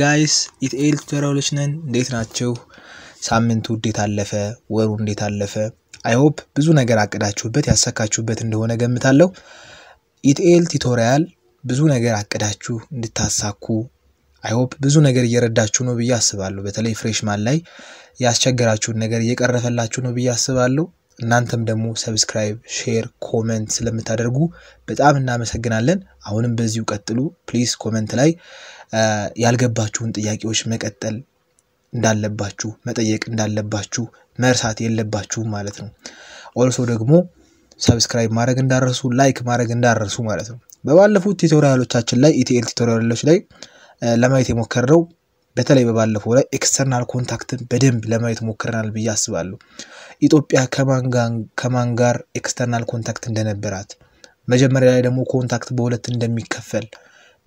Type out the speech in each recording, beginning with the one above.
ጋይስ ኢትኤል ቱቶሪያሎች ነን። እንዴት ናቸው? ሳምንቱ እንዴት አለፈ? ወሩ እንዴት አለፈ? አይሆፕ ብዙ ነገር አቅዳችሁበት ያሳካችሁበት እንደሆነ ገምታለሁ። ኢትኤል ቱቶሪያል ብዙ ነገር አቅዳችሁ እንድታሳኩ አይሆፕ ብዙ ነገር እየረዳችሁ ነው ብዬ አስባለሁ። በተለይ ፍሬሽማን ላይ ያስቸገራችሁን ነገር እየቀረፈላችሁ ነው ብዬ አስባለሁ። እናንተም ደግሞ ሰብስክራይብ፣ ሼር፣ ኮመንት ስለምታደርጉ በጣም እናመሰግናለን። አሁንም በዚሁ ቀጥሉ ፕሊዝ። ኮመንት ላይ ያልገባችሁን ጥያቄዎች መቀጠል እንዳለባችሁ መጠየቅ እንዳለባችሁ መርሳት የለባችሁም ማለት ነው። ኦልሶ ደግሞ ሰብስክራይብ ማድረግ እንዳረሱ ላይክ ማድረግ እንዳረሱ ማለት ነው። በባለፉት ቲቶሪያሎቻችን ላይ ኢቲኤል ቲቶሪያሎች ላይ ለማየት የሞከርነው በተለይ በባለፈው ላይ ኤክስተርናል ኮንታክትን በደንብ ለማየት ሞክረናል ብዬ አስባለሁ። ኢትዮጵያ ከማን ጋር ኤክስተርናል ኮንታክት እንደነበራት መጀመሪያ ላይ ደግሞ ኮንታክት በሁለት እንደሚከፈል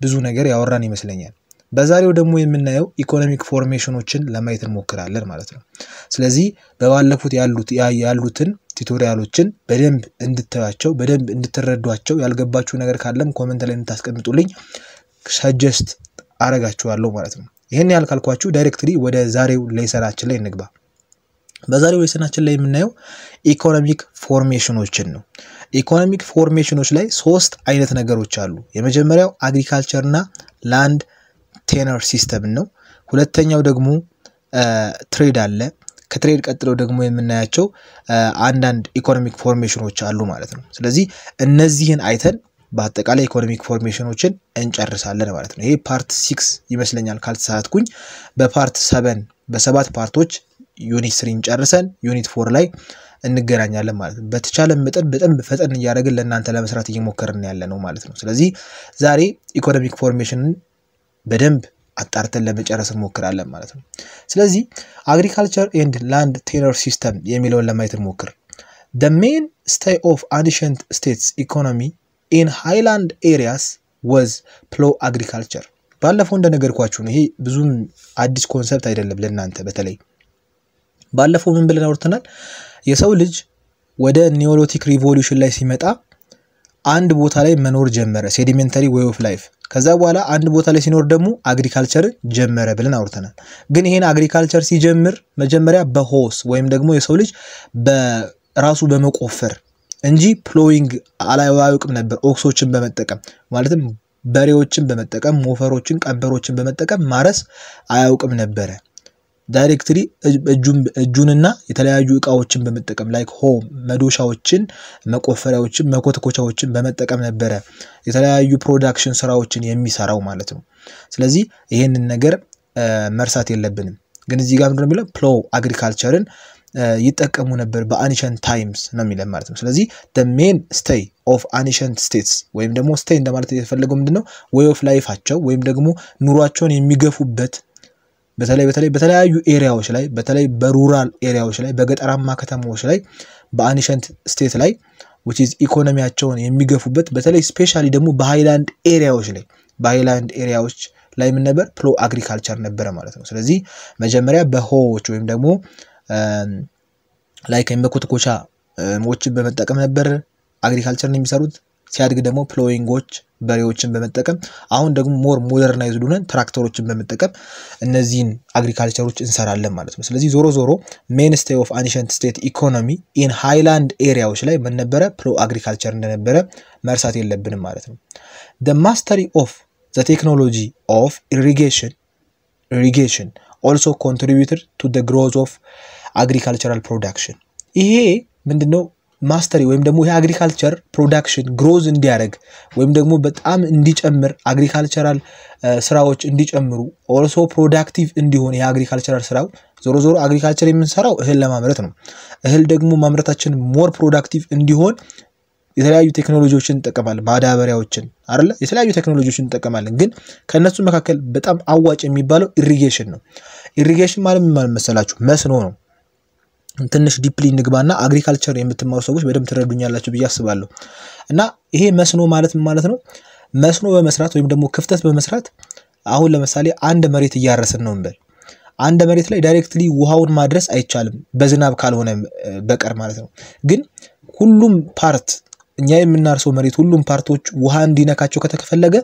ብዙ ነገር ያወራን ይመስለኛል። በዛሬው ደግሞ የምናየው ኢኮኖሚክ ፎርሜሽኖችን ለማየት እንሞክራለን ማለት ነው። ስለዚህ በባለፉት ያሉትን ቱቶሪያሎችን በደንብ እንድታያቸው በደንብ እንድትረዷቸው፣ ያልገባችሁ ነገር ካለም ኮመንት ላይ እንድታስቀምጡልኝ ሰጀስት አረጋችኋለሁ ማለት ነው። ይህን ያህል ካልኳችሁ ዳይሬክትሊ ወደ ዛሬው ሌሰናችን ላይ እንግባ። በዛሬው ሌሰናችን ላይ የምናየው ኢኮኖሚክ ፎርሜሽኖችን ነው። ኢኮኖሚክ ፎርሜሽኖች ላይ ሶስት አይነት ነገሮች አሉ። የመጀመሪያው አግሪካልቸር እና ላንድ ቴነር ሲስተም ነው። ሁለተኛው ደግሞ ትሬድ አለ። ከትሬድ ቀጥለው ደግሞ የምናያቸው አንዳንድ ኢኮኖሚክ ፎርሜሽኖች አሉ ማለት ነው። ስለዚህ እነዚህን አይተን በአጠቃላይ ኢኮኖሚክ ፎርሜሽኖችን እንጨርሳለን ማለት ነው። ይሄ ፓርት ሲክስ ይመስለኛል ካልተሳሳትኩኝ። በፓርት ሰበን በሰባት ፓርቶች ዩኒት ስሪን ጨርሰን ዩኒት ፎር ላይ እንገናኛለን ማለት ነው። በተቻለ መጠን በጣም ፈጠን እያደረግን ለእናንተ ለመስራት እየሞከርን ያለ ነው ማለት ነው። ስለዚህ ዛሬ ኢኮኖሚክ ፎርሜሽንን በደንብ አጣርተን ለመጨረስ እንሞክራለን ማለት ነው። ስለዚህ አግሪካልቸር ኤንድ ላንድ ቴነር ሲስተም የሚለውን ለማየት እንሞክር። ሜን ስታይ ኦፍ አንሸንት ስቴትስ ኢኮኖሚ ኢን ሃይላንድ ኤሪያስ ወዝ ፕሎ አግሪካልቸር። ባለፈው እንደነገርኳችሁ ነው። ይሄ ብዙም አዲስ ኮንሰፕት አይደለም ለእናንተ በተለይ ባለፈው ምን ብለን አውርተናል? የሰው ልጅ ወደ ኒዮሎቲክ ሪቮሉሽን ላይ ሲመጣ አንድ ቦታ ላይ መኖር ጀመረ፣ ሴዲሜንተሪ ዌይ ኦፍ ላይፍ። ከዛ በኋላ አንድ ቦታ ላይ ሲኖር ደግሞ አግሪካልቸርን ጀመረ ብለን አውርተናል። ግን ይሄን አግሪካልቸር ሲጀምር መጀመሪያ በሆስ ወይም ደግሞ የሰው ልጅ በራሱ በመቆፈር እንጂ ፕሎዊንግ አላያውቅም ነበር ኦክሶችን በመጠቀም ማለትም በሬዎችን በመጠቀም ሞፈሮችን፣ ቀንበሮችን በመጠቀም ማረስ አያውቅም ነበረ። ዳይሬክትሊ እጁንና የተለያዩ እቃዎችን በመጠቀም ላይክ ሆ መዶሻዎችን፣ መቆፈሪያዎችን፣ መኮትኮቻዎችን በመጠቀም ነበረ የተለያዩ ፕሮዳክሽን ስራዎችን የሚሰራው ማለት ነው። ስለዚህ ይህንን ነገር መርሳት የለብንም። ግን እዚህ ጋር ምንድነው የሚለው ፕሎ አግሪካልቸርን ይጠቀሙ ነበር በአኒሸንት ታይምስ ነው የሚለን ማለት ነው። ስለዚህ ደ ሜን ስቴይ ኦፍ አኒሸንት ስቴትስ ወይም ደግሞ ስቴይ እንደማለት የተፈለገው ምንድን ነው ኦፍ ላይፋቸው ወይም ደግሞ ኑሯቸውን የሚገፉበት በተለይ በተለይ በተለያዩ ኤሪያዎች ላይ በተለይ በሩራል ኤሪያዎች ላይ በገጠራማ ከተማዎች ላይ በአንሸንት ስቴት ላይ ዊች ኢዝ ኢኮኖሚያቸውን የሚገፉበት በተለይ ስፔሻሊ ደግሞ በሃይላንድ ኤሪያዎች ላይ በሃይላንድ ኤሪያዎች ላይ ምን ነበር ፕሮ አግሪካልቸር ነበረ ማለት ነው። ስለዚህ መጀመሪያ በሆዎች ወይም ደግሞ ላይክ በኮትኮቻ ሞችን በመጠቀም ነበር አግሪካልቸርን የሚሰሩት። ሲያድግ ደግሞ ፕሎዊንጎች በሬዎችን በመጠቀም አሁን ደግሞ ሞር ሞደርናይዝድ ሆነን ትራክተሮችን በመጠቀም እነዚህን አግሪካልቸሮች እንሰራለን ማለት ነው። ስለዚህ ዞሮ ዞሮ ሜንስቴይ ኦፍ አንሸንት ስቴት ኢኮኖሚ ኢን ሃይላንድ ኤሪያዎች ላይ ምን ነበረ? ፕሎ አግሪካልቸር እንደነበረ መርሳት የለብንም ማለት ነው። ደ ማስተሪ ኦፍ ዘ ቴክኖሎጂ ኦፍ ኢሪጌሽን ኢሪጌሽን ኦልሶ ኮንትሪቢዩትድ ቱ ደ ግሮዝ ኦፍ አግሪካልቸራል ፕሮዳክሽን ይሄ ምንድነው ማስተሪ ወይም ደግሞ ይሄ አግሪካልቸር ፕሮዳክሽን ግሮዝ እንዲያደርግ ወይም ደግሞ በጣም እንዲጨምር አግሪካልቸራል uh, ስራዎች እንዲጨምሩ ኦልሶ ፕሮዳክቲቭ እንዲሆን ይሄ አግሪካልቸራል ስራው ዞሮ ዞሮ አግሪካልቸር የምንሰራው እህል ለማምረት ነው። እህል ደግሞ ማምረታችን ሞር ፕሮዳክቲቭ እንዲሆን የተለያዩ ቴክኖሎጂዎችን እንጠቀማለን። ማዳበሪያዎችን አለ የተለያዩ ቴክኖሎጂዎችን እንጠቀማለን። ግን ከእነሱ መካከል በጣም አዋጭ የሚባለው ኢሪጌሽን ነው። ኢሪጌሽን ማለት ምን መሰላችሁ? መስኖ ነው። ትንሽ ዲፕሊ ንግባና አግሪካልቸር የምትማሩ ሰዎች በደንብ ትረዱኛላችሁ ብዬ አስባለሁ። እና ይሄ መስኖ ማለት ማለት ነው መስኖ በመስራት ወይም ደግሞ ክፍተት በመስራት አሁን ለምሳሌ አንድ መሬት እያረስን ነው እንበል። አንድ መሬት ላይ ዳይሬክትሊ ውሃውን ማድረስ አይቻልም፣ በዝናብ ካልሆነ በቀር ማለት ነው። ግን ሁሉም ፓርት እኛ የምናርሰው መሬት ሁሉም ፓርቶች ውሃ እንዲነካቸው ከተፈለገ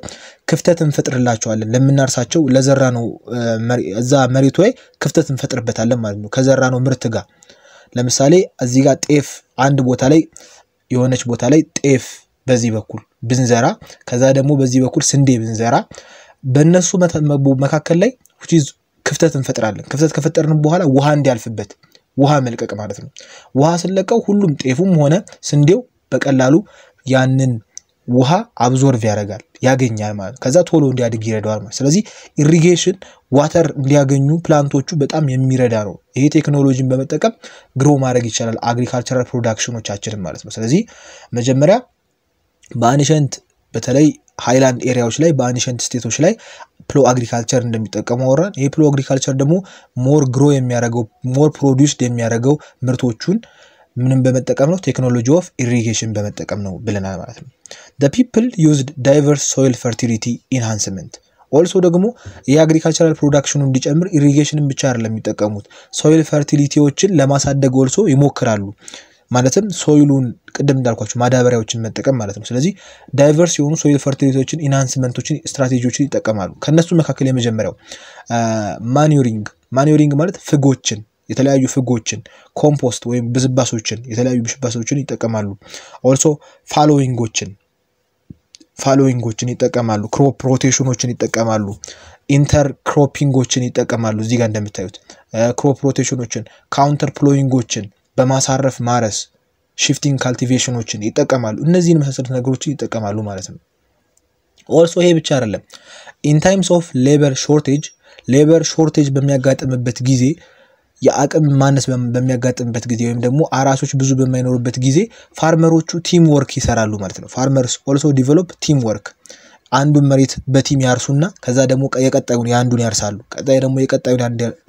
ክፍተት እንፈጥርላቸዋለን። ለምናርሳቸው ለዘራ ነው እዛ መሬቱ ላይ ክፍተት እንፈጥርበታለን ማለት ነው ከዘራ ነው ምርት ጋር ለምሳሌ እዚህ ጋር ጤፍ አንድ ቦታ ላይ የሆነች ቦታ ላይ ጤፍ በዚህ በኩል ብንዘራ ከዛ ደግሞ በዚህ በኩል ስንዴ ብንዘራ በእነሱ መካከል ላይ ክፍተት እንፈጥራለን። ክፍተት ከፈጠርን በኋላ ውሃ እንዲያልፍበት ውሃ መልቀቅ ማለት ነው። ውሃ ስለቀው ሁሉም ጤፉም ሆነ ስንዴው በቀላሉ ያንን ውሃ አብዞርቭ ያደርጋል። ያገኛል ማለት ከዛ ቶሎ እንዲያድግ ይረዳዋል ማለት ስለዚህ ኢሪጌሽን ዋተር እንዲያገኙ ፕላንቶቹ በጣም የሚረዳ ነው። ይሄ ቴክኖሎጂን በመጠቀም ግሮ ማድረግ ይቻላል አግሪካልቸራል ፕሮዳክሽኖቻችንን ማለት ነው። ስለዚህ መጀመሪያ በአንሸንት በተለይ ሃይላንድ ኤሪያዎች ላይ በአንሸንት ስቴቶች ላይ ፕሎ አግሪካልቸር እንደሚጠቀሙ አወራን። ይህ ፕሎ አግሪካልቸር ደግሞ ሞር ግሮ የሚያደርገው ሞር ፕሮዲውስድ የሚያደርገው ምርቶቹን ምንም በመጠቀም ነው ቴክኖሎጂ ኦፍ ኢሪጌሽን በመጠቀም ነው ብለናል ማለት ነው። ደ ፒፕል ዩዝድ ዳይቨርስ ሶይል ፈርቲሊቲ ኢንሃንስመንት ኦልሶ ደግሞ የአግሪካልቸራል ፕሮዳክሽኑ እንዲጨምር ኢሪጌሽንን ብቻ አይደለም የሚጠቀሙት ሶይል ፈርቲሊቲዎችን ለማሳደግ ኦልሶ ይሞክራሉ። ማለትም ሶይሉን ቅድም እንዳልኳቸው ማዳበሪያዎችን መጠቀም ማለት ነው። ስለዚህ ዳይቨርስ የሆኑ ሶይል ፈርቲሊቲዎችን፣ ኢንሃንስመንቶችን፣ ስትራቴጂዎችን ይጠቀማሉ። ከእነሱ መካከል የመጀመሪያው ማኒሪንግ uh, ማኒሪንግ ማለት ፍጎችን የተለያዩ ፍጎችን ኮምፖስት ወይም ብዝባሶችን የተለያዩ ብሽባሶችን ይጠቀማሉ። ኦልሶ ፋሎዊንጎችን ፋሎዊንጎችን ይጠቀማሉ። ክሮፕ ሮቴሽኖችን ይጠቀማሉ። ኢንተር ክሮፒንጎችን ይጠቀማሉ። እዚህ ጋር እንደምታዩት ክሮፕ ሮቴሽኖችን፣ ካውንተር ፕሎዊንጎችን፣ በማሳረፍ ማረስ፣ ሺፍቲንግ ካልቲቬሽኖችን ይጠቀማሉ። እነዚህን መሳሰሉት ነገሮችን ይጠቀማሉ ማለት ነው። ኦልሶ ይሄ ብቻ አይደለም። ኢን ታይምስ ኦፍ ሌበር ሾርቴጅ ሌበር ሾርቴጅ በሚያጋጥምበት ጊዜ የአቅም ማነስ በሚያጋጥምበት ጊዜ ወይም ደግሞ አራሶች ብዙ በማይኖሩበት ጊዜ ፋርመሮቹ ቲም ወርክ ይሰራሉ ማለት ነው። ፋርመርስ ኦልሶ ዲቨሎፕ ቲም ወርክ አንዱን መሬት በቲም ያርሱና ከዛ ደግሞ የቀጣዩን የአንዱን ያርሳሉ። ቀጣይ ደግሞ የቀጣዩን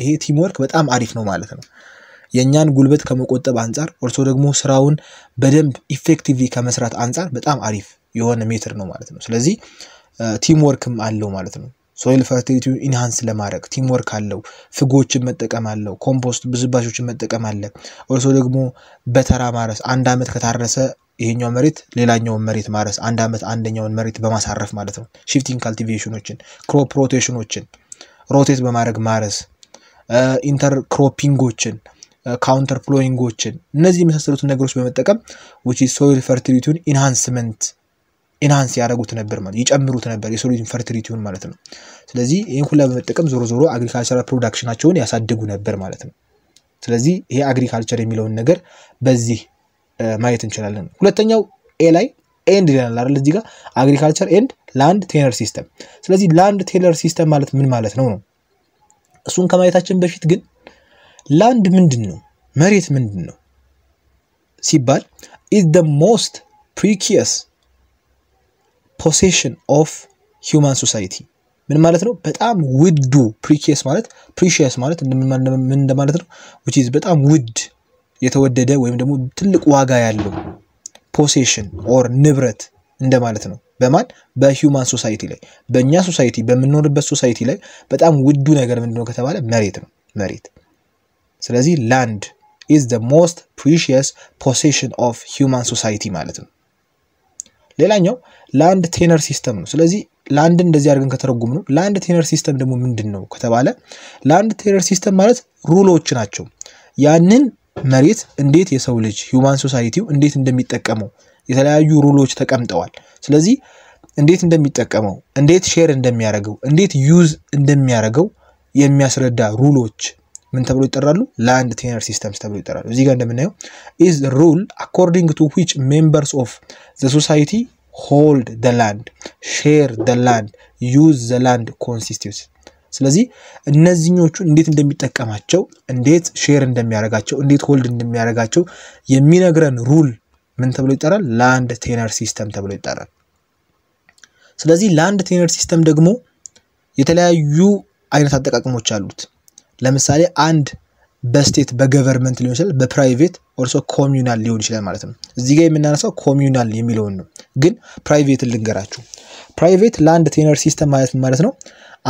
ይሄ ቲም ወርክ በጣም አሪፍ ነው ማለት ነው። የእኛን ጉልበት ከመቆጠብ አንጻር ኦልሶ ደግሞ ስራውን በደንብ ኢፌክቲቭሊ ከመስራት አንጻር በጣም አሪፍ የሆነ ሜትር ነው ማለት ነው። ስለዚህ ቲም ወርክም አለው ማለት ነው። ሶይል ፈርቲሊቲ ኢንሃንስ ለማድረግ ቲም ወርክ አለው። ፍጎችን መጠቀም አለው። ኮምፖስት ብዝባሾችን መጠቀም አለ። ኦልሶ ደግሞ በተራ ማረስ አንድ ዓመት ከታረሰ ይሄኛው መሬት ሌላኛውን መሬት ማረስ አንድ ዓመት አንደኛውን መሬት በማሳረፍ ማለት ነው። ሺፍቲንግ ካልቲቬሽኖችን፣ ክሮፕ ሮቴሽኖችን ሮቴት በማድረግ ማረስ፣ ኢንተር ክሮፒንጎችን፣ ካውንተር ፕሎይንጎችን እነዚህ የመሳሰሉትን ነገሮች በመጠቀም ዊች ሶይል ፈርቲሊቲውን ኢንሃንስመንት ኢንሃንስ ያደረጉት ነበር ማለት ይጨምሩት ነበር የሶሉሽን ፈርቲሊቲውን ማለት ነው። ስለዚህ ይህን ሁላ በመጠቀም ዞሮ ዞሮ አግሪካልቸራል ፕሮዳክሽናቸውን ያሳድጉ ነበር ማለት ነው። ስለዚህ ይሄ አግሪካልቸር የሚለውን ነገር በዚህ ማየት እንችላለን። ሁለተኛው ኤ ላይ ኤንድ ይላል አይደል? እዚህ ጋር አግሪካልቸር ኤንድ ላንድ ቴነር ሲስተም። ስለዚህ ላንድ ቴነር ሲስተም ማለት ምን ማለት ነው ነው? እሱን ከማየታችን በፊት ግን ላንድ ምንድን ነው መሬት ምንድን ነው ሲባል ኢዝ ደ ሞስት ፕሪኪየስ ፖሴሽን ኦፍ ሂውማን ሶሳይቲ ምን ማለት ነው? በጣም ውዱ ፕሪኬስ ማለት ፕሪሽየስ ማለት ምን እንደማለት ነው? ዊች ኢዝ በጣም ውድ የተወደደ ወይም ደግሞ ትልቅ ዋጋ ያለው ፖሴሽን ኦር ንብረት እንደማለት ነው። በማን በሂውማን ሶሳይቲ ላይ በእኛ ሶሳይቲ በምንኖርበት ሶሳይቲ ላይ በጣም ውዱ ነገር ምንድነው ከተባለ መሬት ነው። መሬት ስለዚህ ላንድ ኢዝ ደ ሞስት ፕሪሽየስ ፖሴሽን ኦፍ ሂውማን ሶሳይቲ ማለት ነው። ሌላኛው ላንድ ቴነር ሲስተም ነው። ስለዚህ ለአንድ እንደዚህ አድርገን ከተረጉም ነው። ለአንድ ቴነር ሲስተም ደግሞ ምንድን ነው ከተባለ ለአንድ ቴነር ሲስተም ማለት ሩሎች ናቸው። ያንን መሬት እንዴት የሰው ልጅ ሂውማን ሶሳይቲው እንዴት እንደሚጠቀመው የተለያዩ ሩሎች ተቀምጠዋል። ስለዚህ እንዴት እንደሚጠቀመው፣ እንዴት ሼር እንደሚያደርገው፣ እንዴት ዩዝ እንደሚያደርገው የሚያስረዳ ሩሎች ምን ተብሎ ይጠራሉ? ላንድ ቴነር ሲስተምስ ተብሎ ይጠራሉ። እዚህ ጋር እንደምናየው ኢዝ ሩል አኮርዲንግ ቱ ዊች ሜምበርስ ኦፍ ዘ ሶሳይቲ ሆልድ ደ ላንድ ሼር ደ ላንድ ዩዝ ዘ ላንድ ኮንሲስቲዩስ ስለዚህ እነዚህኞቹ እንዴት እንደሚጠቀማቸው እንዴት ሼር እንደሚያደርጋቸው እንዴት ሆልድ እንደሚያደርጋቸው የሚነግረን ሩል ምን ተብሎ ይጠራል? ላንድ ቴነር ሲስተም ተብሎ ይጠራል። ስለዚህ ላንድ ቴነር ሲስተም ደግሞ የተለያዩ አይነት አጠቃቅሞች አሉት። ለምሳሌ አንድ በስቴት በገቨርንመንት ሊሆን ይችላል፣ በፕራይቬት ኦርሶ ኮሚዩናል ሊሆን ይችላል ማለት ነው። እዚህ ጋር የምናነሳው ኮሚዩናል የሚለውን ነው። ግን ፕራይቬትን ልንገራችሁ። ፕራይቬት ለአንድ ቴነር ሲስተም ማለት ማለት ነው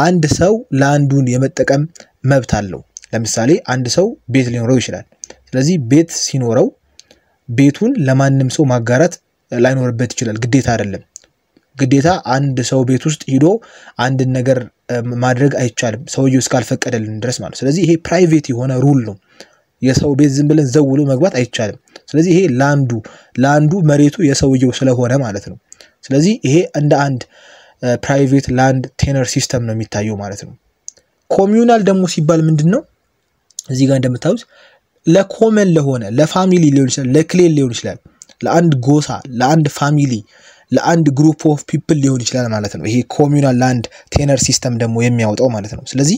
አንድ ሰው ለአንዱን የመጠቀም መብት አለው። ለምሳሌ አንድ ሰው ቤት ሊኖረው ይችላል። ስለዚህ ቤት ሲኖረው ቤቱን ለማንም ሰው ማጋራት ላይኖርበት ይችላል። ግዴታ አይደለም። ግዴታ አንድ ሰው ቤት ውስጥ ሂዶ አንድን ነገር ማድረግ አይቻልም፣ ሰውየው እስካልፈቀደልን ድረስ ማለት። ስለዚህ ይሄ ፕራይቬት የሆነ ሩል ነው። የሰው ቤት ዝም ብለን ዘውሎ መግባት አይቻልም። ስለዚህ ይሄ ላንዱ ላንዱ መሬቱ የሰውየው ስለሆነ ማለት ነው። ስለዚህ ይሄ እንደ አንድ ፕራይቬት ላንድ ቴነር ሲስተም ነው የሚታየው ማለት ነው። ኮሚዩናል ደግሞ ሲባል ምንድን ነው? እዚህ ጋር እንደምታዩት ለኮመን ለሆነ ለፋሚሊ ሊሆን ይችላል፣ ለክሌል ሊሆን ይችላል፣ ለአንድ ጎሳ፣ ለአንድ ፋሚሊ ለአንድ ግሩፕ ኦፍ ፒፕል ሊሆን ይችላል ማለት ነው። ይሄ ኮሚናል ላንድ ቴነር ሲስተም ደግሞ የሚያወጣው ማለት ነው። ስለዚህ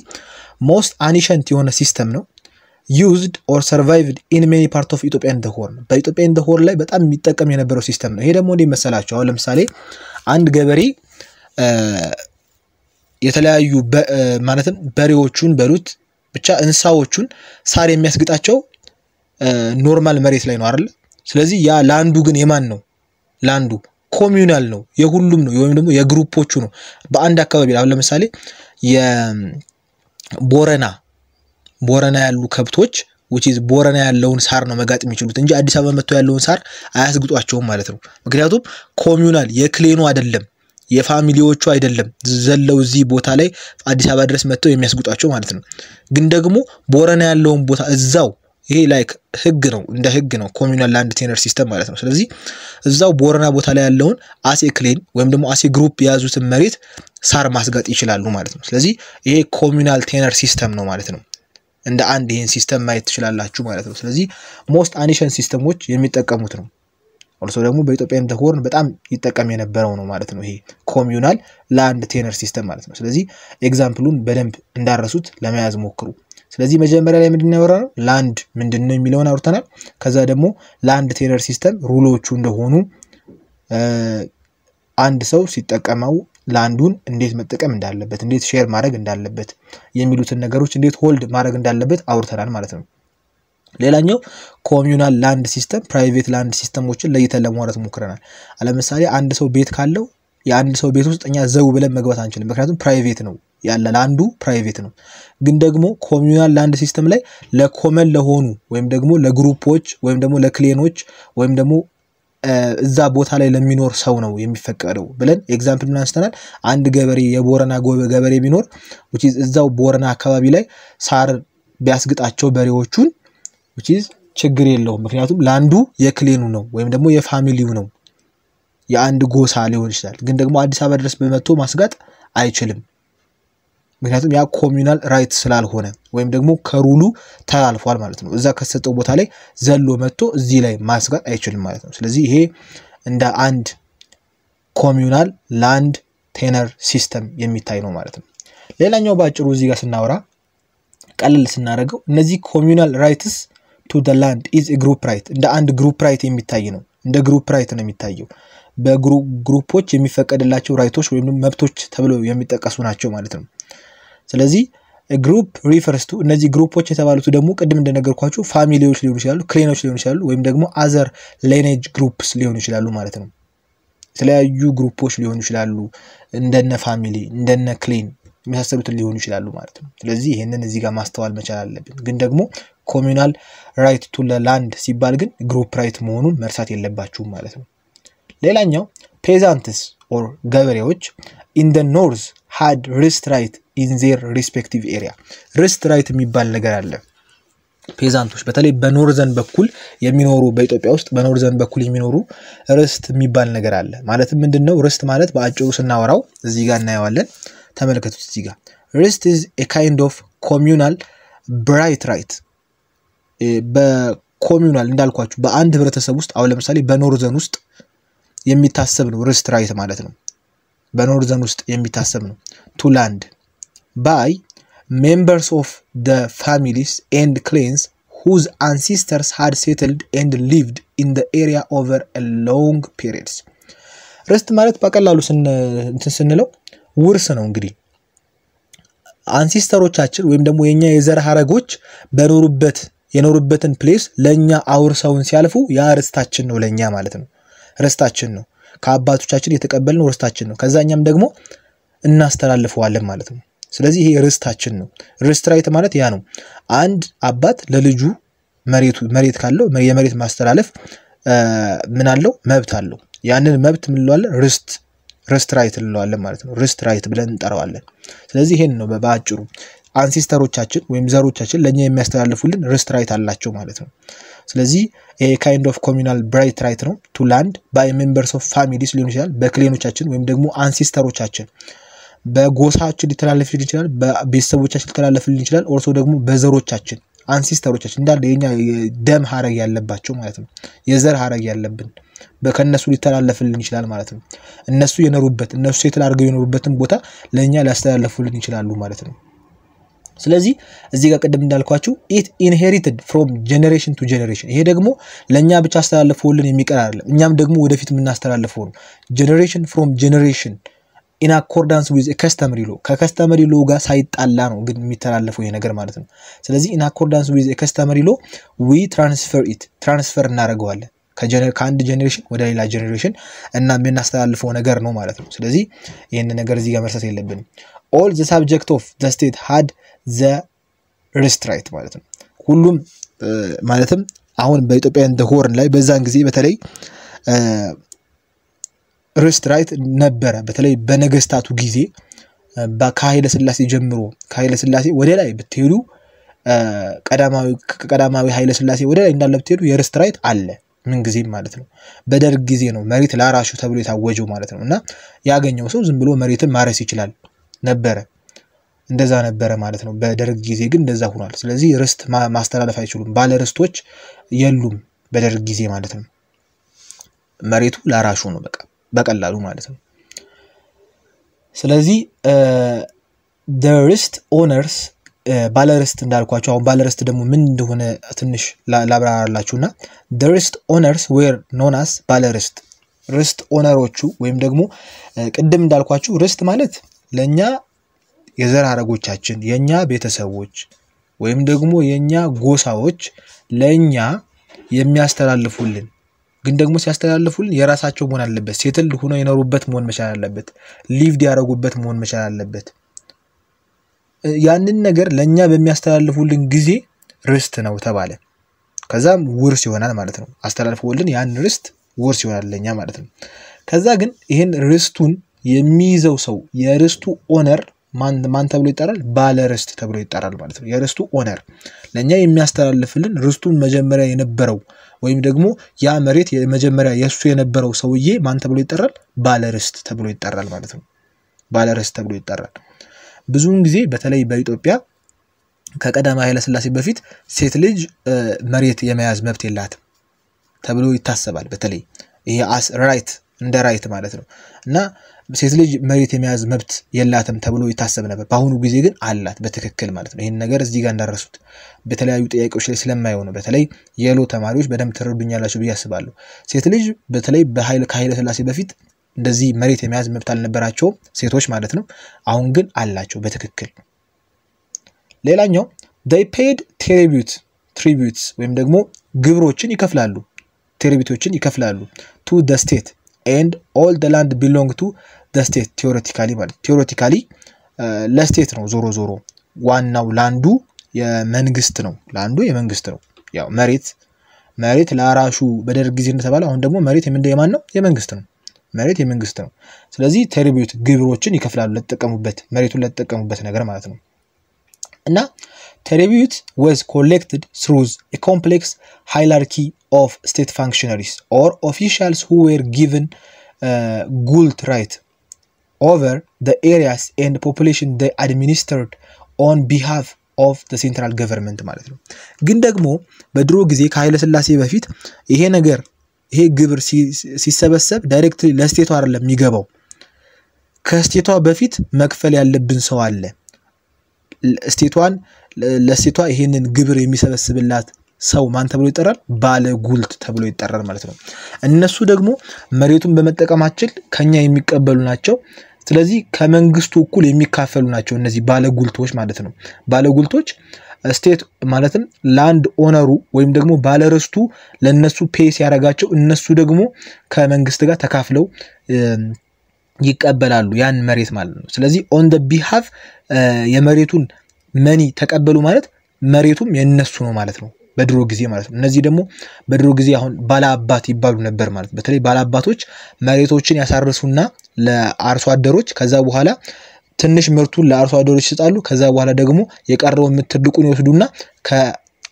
ሞስት አኒሸንት የሆነ ሲስተም ነው ዩዝድ ኦር ሰርቫይቭድ ኢን ሜኒ ፓርት ኦፍ ኢትዮጵያ ደሆር ነው። በኢትዮጵያን በኢትዮጵያ ላይ በጣም የሚጠቀም የነበረው ሲስተም ነው። ይሄ ደግሞ እንዴት መሰላቸው? አሁን ለምሳሌ አንድ ገበሬ የተለያዩ ማለትም በሬዎቹን በሉት ብቻ እንስሳዎቹን ሳር የሚያስግጣቸው ኖርማል መሬት ላይ ነው አይደል? ስለዚህ ያ ላንዱ ግን የማን ነው? ላንዱ ኮሚዩናል ነው፣ የሁሉም ነው፣ ወይም ደግሞ የግሩፖቹ ነው። በአንድ አካባቢ አሁን ለምሳሌ የቦረና ቦረና ያሉ ከብቶች ቦረና ያለውን ሳር ነው መጋጥ የሚችሉት እንጂ አዲስ አበባ መጥቶ ያለውን ሳር አያስግጧቸውም ማለት ነው። ምክንያቱም ኮሚዩናል የክሌኑ አይደለም የፋሚሊዎቹ አይደለም ዘለው እዚህ ቦታ ላይ አዲስ አበባ ድረስ መጥተው የሚያስጉጧቸው ማለት ነው። ግን ደግሞ ቦረና ያለውን ቦታ እዛው ይሄ ላይክ ህግ ነው፣ እንደ ህግ ነው ኮሚዩናል ላንድ ቴነር ሲስተም ማለት ነው። ስለዚህ እዛው ቦረና ቦታ ላይ ያለውን አሴ ክሌን ወይም ደግሞ አሴ ግሩፕ የያዙትን መሬት ሳር ማስጋጥ ይችላሉ ማለት ነው። ስለዚህ ይሄ ኮሚዩናል ቴነር ሲስተም ነው ማለት ነው። እንደ አንድ ይህን ሲስተም ማየት ትችላላችሁ ማለት ነው። ስለዚህ ሞስት አኒሽን ሲስተሞች የሚጠቀሙት ነው። ኦልሶ ደግሞ በኢትዮጵያ ሆርን በጣም ይጠቀም የነበረው ነው ማለት ነው። ይሄ ኮሚናል ላንድ ቴነር ሲስተም ማለት ነው። ስለዚህ ኤግዛምፕሉን በደንብ እንዳረሱት ለመያዝ ሞክሩ። ስለዚህ መጀመሪያ ላይ ምንድን ያወራ ነው ላንድ ምንድን ነው የሚለውን አውርተናል። ከዛ ደግሞ ላንድ ቴረር ሲስተም ሩሎቹ እንደሆኑ አንድ ሰው ሲጠቀመው ላንዱን እንዴት መጠቀም እንዳለበት፣ እንዴት ሼር ማድረግ እንዳለበት የሚሉትን ነገሮች እንዴት ሆልድ ማድረግ እንዳለበት አውርተናል ማለት ነው። ሌላኛው ኮሚዩናል ላንድ ሲስተም፣ ፕራይቬት ላንድ ሲስተሞችን ለይተን ለማውራት ሞክረናል። ለምሳሌ አንድ ሰው ቤት ካለው የአንድ ሰው ቤት ውስጥ እኛ ዘው ብለን መግባት አንችልም፣ ምክንያቱም ፕራይቬት ነው ያለ ለአንዱ ፕራይቬት ነው። ግን ደግሞ ኮሚዩናል ላንድ ሲስተም ላይ ለኮመን ለሆኑ ወይም ደግሞ ለግሩፖች ወይም ደግሞ ለክሌኖች ወይም ደግሞ እዛ ቦታ ላይ ለሚኖር ሰው ነው የሚፈቀደው ብለን ኤግዛምፕል ምን አንስተናል። አንድ ገበሬ የቦረና ገበሬ ቢኖር እዛው ቦረና አካባቢ ላይ ሳር ቢያስግጣቸው በሬዎቹን ችግር የለውም። ምክንያቱም ለአንዱ የክሌኑ ነው ወይም ደግሞ የፋሚሊው ነው የአንድ ጎሳ ሊሆን ይችላል። ግን ደግሞ አዲስ አበባ ድረስ በመቶ ማስጋጥ አይችልም። ምክንያቱም ያ ኮሚዩናል ራይት ስላልሆነ ወይም ደግሞ ከሩሉ ተላልፏል ማለት ነው። እዛ ከተሰጠው ቦታ ላይ ዘሎ መጥቶ እዚህ ላይ ማስጋት አይችልም ማለት ነው። ስለዚህ ይሄ እንደ አንድ ኮሚዩናል ላንድ ቴነር ሲስተም የሚታይ ነው ማለት ነው። ሌላኛው በአጭሩ እዚህ ጋር ስናወራ ቀለል ስናደርገው እነዚህ ኮሚዩናል ራይትስ ቱ ደ ላንድ ኢዝ ግሩፕ ራይት እንደ አንድ ግሩፕ ራይት የሚታይ ነው። እንደ ግሩፕ ራይት ነው የሚታየው። በግሩፖች የሚፈቀድላቸው ራይቶች ወይም መብቶች ተብለው የሚጠቀሱ ናቸው ማለት ነው። ስለዚህ ግሩፕ ሪፈርስቱ እነዚህ ግሩፖች የተባሉት ደግሞ ቅድም እንደነገርኳችሁ ፋሚሊዎች ሊሆኑ ይችላሉ፣ ክሌኖች ሊሆኑ ይችላሉ፣ ወይም ደግሞ አዘር ሌኔጅ ግሩፕስ ሊሆኑ ይችላሉ ማለት ነው። የተለያዩ ግሩፖች ሊሆኑ ይችላሉ፣ እንደነ ፋሚሊ እንደነ ክሌን የመሳሰሉትን ሊሆኑ ይችላሉ ማለት ነው። ስለዚህ ይህንን እዚህ ጋር ማስተዋል መቻል አለብን። ግን ደግሞ ኮሚናል ራይት ቱ ለላንድ ሲባል ግን ግሩፕ ራይት መሆኑን መርሳት የለባችሁም ማለት ነው። ሌላኛው ፔዛንትስ ኦር ገበሬዎች ኢን ኖርዝ ሃድ ርስት ራይት ኢንዜር ሪስፔክቲቭ ኤሪያ ርስት ራይት የሚባል ነገር አለ። ፔዛንቶች በተለይ በኖርዘን በኩል የሚኖሩ በኢትዮጵያ ውስጥ በኖርዘን በኩል የሚኖሩ ርስት የሚባል ነገር አለ። ማለትም ምንድን ነው ርስት ማለት በአጭሩ ስናወራው እዚህ ጋር እናየዋለን። ተመልከቱት እዚህ ጋር ርስት ኢዝ ኤ ካይንድ ኦፍ ኮሚዩናል ብራይት ራይት በኮሚዩናል እንዳልኳችሁ በአንድ ህብረተሰብ ውስጥ አሁን ለምሳሌ በኖርዘን ውስጥ የሚታሰብ ነው ርስት ራይት ማለት ነው። በኖርዘን ውስጥ የሚታሰብ ነው ቱላንድ by members of the families and clans whose ancestors had settled and lived in the area over a long ርስት ማለት በቀላሉ ስንለው ውርስ ነው እንግዲህ አንሲስተሮቻችን ወይም ደግሞ የኛ የዘር ሀረጎች በኖሩበት የኖሩበትን ፕሌስ ለእኛ አውርሰውን ሲያልፉ ያ ርስታችን ነው ለእኛ ማለት ነው ርስታችን ነው ከአባቶቻችን የተቀበልነው ርስታችን ነው ከዛኛም ደግሞ እናስተላልፈዋለን ማለት ነው ስለዚህ ይሄ ርስታችን ነው። ርስት ራይት ማለት ያ ነው። አንድ አባት ለልጁ መሬቱ መሬት ካለው የመሬት ማስተላለፍ ምን አለው? መብት አለው። ያንን መብት ምንለዋለን? ርስት ርስት ራይት እንለዋለን ማለት ነው። ርስት ራይት ብለን እንጠራዋለን። ስለዚህ ይሄን ነው በአጭሩ አንሲስተሮቻችን ወይም ዘሮቻችን ለእኛ የሚያስተላልፉልን ርስት ራይት አላቸው ማለት ነው። ስለዚህ ካይንድ ኦፍ ኮሚናል ብራይት ራይት ነው ቱ ላንድ ባይ ሜምበርስ ኦፍ ፋሚሊስ ሊሆን ይችላል በክሌኖቻችን ወይም ደግሞ አንሲስተሮቻችን በጎሳችን ሊተላለፍልን ይችላል፣ በቤተሰቦቻችን ሊተላለፍልን ይችላል። ኦርሶ ደግሞ በዘሮቻችን አንሲስተሮቻችን እንዳለ የኛ ደም ሀረግ ያለባቸው ማለት ነው። የዘር ሀረግ ያለብን ከእነሱ ሊተላለፍልን ይችላል ማለት ነው። እነሱ የኖሩበት እነሱ ሴትል አድርገው የኖሩበትን ቦታ ለእኛ ሊያስተላለፉልን ይችላሉ ማለት ነው። ስለዚህ እዚህ ጋር ቅድም እንዳልኳችሁ ኢት ኢንሄሪትድ ፍሮም ጀኔሬሽን ቱ ጀኔሬሽን፣ ይሄ ደግሞ ለእኛ ብቻ አስተላለፈውልን የሚቀር አይደለም። እኛም ደግሞ ወደፊት የምናስተላልፈው ነው ጀኔሬሽን ፍሮም ጀኔሬሽን ኢን አኮርዳንስ ዊዝ ከስተመሪ ሎ ከከስተመሪ ሎ ጋር ሳይጣላ ነው ግን የሚተላለፈው ይሄ ነገር ማለት ነው። ስለዚህ ኢን አኮርዳንስ ዊዝ ከስተመሪ ሎ ዊ ትራንስፈር ኢት ትራንስፈር እናደርገዋለን ከአንድ ጀኔሬሽን ወደ ሌላ ጀኔሬሽን እና የምናስተላልፈው ነገር ነው ማለት ነው። ስለዚህ ይህን ነገር እዚህ ጋር መርሳት የለብን። ኦል ዘ ሳብጀክት ኦፍ ዘ ስቴት ሃድ ዘ ራይት ማለት ነው። ሁሉም ማለትም አሁን በኢትዮጵያ ሆርን ላይ በዛን ጊዜ በተለይ ርስት ራይት ነበረ። በተለይ በነገስታቱ ጊዜ ከኃይለ ስላሴ ጀምሮ ከኃይለ ስላሴ ወደ ላይ ብትሄዱ ቀዳማዊ ኃይለ ስላሴ ወደ ላይ እንዳለ ብትሄዱ የርስት ራይት አለ ምንጊዜም ማለት ነው። በደርግ ጊዜ ነው መሬት ለአራሹ ተብሎ የታወጀው ማለት ነው። እና ያገኘው ሰው ዝም ብሎ መሬትን ማረስ ይችላል ነበረ እንደዛ ነበረ ማለት ነው። በደርግ ጊዜ ግን እንደዛ ሆኗል። ስለዚህ ርስት ማስተላለፍ አይችሉም። ባለ ርስቶች የሉም በደርግ ጊዜ ማለት ነው። መሬቱ ላራሹ ነው በቃ። በቀላሉ ማለት ነው ስለዚህ ርስት ኦነርስ ባለርስት እንዳልኳቸው አሁን ባለርስት ደግሞ ምን እንደሆነ ትንሽ ላብራራላችሁ እና ርስት ኦነርስ ዌር ኖናስ ባለርስት ርስት ኦነሮቹ ወይም ደግሞ ቅድም እንዳልኳችሁ ርስት ማለት ለእኛ የዘር አረጎቻችን የእኛ ቤተሰቦች ወይም ደግሞ የእኛ ጎሳዎች ለእኛ የሚያስተላልፉልን ግን ደግሞ ሲያስተላልፉልን የራሳቸው መሆን አለበት። ሴትል ሆኖ የኖሩበት መሆን መቻል አለበት። ሊቭድ ያደረጉበት መሆን መቻል አለበት። ያንን ነገር ለእኛ በሚያስተላልፉልን ጊዜ ርስት ነው ተባለ። ከዛም ውርስ ይሆናል ማለት ነው። አስተላልፈውልን ያን ርስት ውርስ ይሆናል ለእኛ ማለት ነው። ከዛ ግን ይህን ርስቱን የሚይዘው ሰው የርስቱ ኦነር ማን ተብሎ ይጠራል? ባለ ርስት ተብሎ ይጠራል ማለት ነው። የርስቱ ኦነር ለእኛ የሚያስተላልፍልን ርስቱን መጀመሪያ የነበረው ወይም ደግሞ ያ መሬት መጀመሪያ የእሱ የነበረው ሰውዬ ማን ተብሎ ይጠራል? ባለ ርስት ተብሎ ይጠራል ማለት ነው። ባለ ርስት ተብሎ ይጠራል። ብዙውን ጊዜ በተለይ በኢትዮጵያ ከቀዳማዊ ኃይለሥላሴ በፊት ሴት ልጅ መሬት የመያዝ መብት የላትም ተብሎ ይታሰባል። በተለይ ይሄ አስ ራይት እንደ ራይት ማለት ነው እና ሴት ልጅ መሬት የመያዝ መብት የላትም ተብሎ ይታሰብ ነበር። በአሁኑ ጊዜ ግን አላት በትክክል ማለት ነው። ይህን ነገር እዚህ ጋር እንዳረሱት በተለያዩ ጥያቄዎች ላይ ስለማይሆነ በተለይ የሎ ተማሪዎች በደንብ ትረዱኛላችሁ ብዬ አስባለሁ። ሴት ልጅ በተለይ ከኃይለ ስላሴ በፊት እንደዚህ መሬት የመያዝ መብት አልነበራቸውም ሴቶች ማለት ነው። አሁን ግን አላቸው በትክክል። ሌላኛው ዴይ ፔድ ትሪቢዩት ትሪቢዩትስ ወይም ደግሞ ግብሮችን ይከፍላሉ ትሪቢዩቶችን ይከፍላሉ ቱ ደ ስቴት ኤንድ ኦል ደ ላንድ ቢሎንግ ቱ ለስቴት ቴዎሬቲካሊ ማለት ቴዎሬቲካሊ ለስቴት ነው። ዞሮ ዞሮ ዋናው ላንዱ የመንግስት ነው። ላንዱ የመንግስት ነው። ያው መሬት መሬት ለአራሹ በደርግ ጊዜ እንደተባለ አሁን ደግሞ መሬት የምንደ የማን ነው? የመንግስት ነው። መሬት የመንግስት ነው። ስለዚህ ትሪቢዩት ግብሮችን ይከፍላሉ ለተጠቀሙበት መሬቱን ለተጠቀሙበት ነገር ማለት ነው። እና ትሪቢዩት ወዝ ኮሌክትድ ስሩዝ ኮምፕሌክስ ሃይራርኪ ኦፍ ስቴት ፋንክሽነሪስ ኦር ኦፊሻልስ ሁ ዌር ጊቨን ጉልት ራይት over the areas and population they administered on behalf of the central government ማለት ነው። ግን ደግሞ በድሮ ጊዜ ከኃይለ ስላሴ በፊት ይሄ ነገር ይሄ ግብር ሲሰበሰብ ዳይሬክትሊ ለስቴቷ አይደለም የሚገባው። ከስቴቷ በፊት መክፈል ያለብን ሰው አለ። ስቴቷን ለስቴቷ ይሄንን ግብር የሚሰበስብላት ሰው ማን ተብሎ ይጠራል? ባለ ጉልት ተብሎ ይጠራል ማለት ነው። እነሱ ደግሞ መሬቱን በመጠቀማችን ከኛ የሚቀበሉ ናቸው። ስለዚህ ከመንግስቱ እኩል የሚካፈሉ ናቸው እነዚህ ባለጉልቶች ማለት ነው። ባለጉልቶች ስቴት ማለትም ላንድ ኦነሩ ወይም ደግሞ ባለርስቱ ለነሱ ፔስ ያደረጋቸው እነሱ ደግሞ ከመንግስት ጋር ተካፍለው ይቀበላሉ ያን መሬት ማለት ነው። ስለዚህ ኦን ደ ቢሃፍ የመሬቱን መኒ ተቀበሉ ማለት መሬቱም የነሱ ነው ማለት ነው። በድሮ ጊዜ ማለት ነው። እነዚህ ደግሞ በድሮ ጊዜ አሁን ባለአባት ይባሉ ነበር ማለት ነው። በተለይ ባለአባቶች መሬቶችን ያሳርሱና ለአርሶ አደሮች ከዛ በኋላ ትንሽ ምርቱን ለአርሶ አደሮች ይሰጣሉ። ከዛ በኋላ ደግሞ የቀረውን ትልቁን ይወስዱና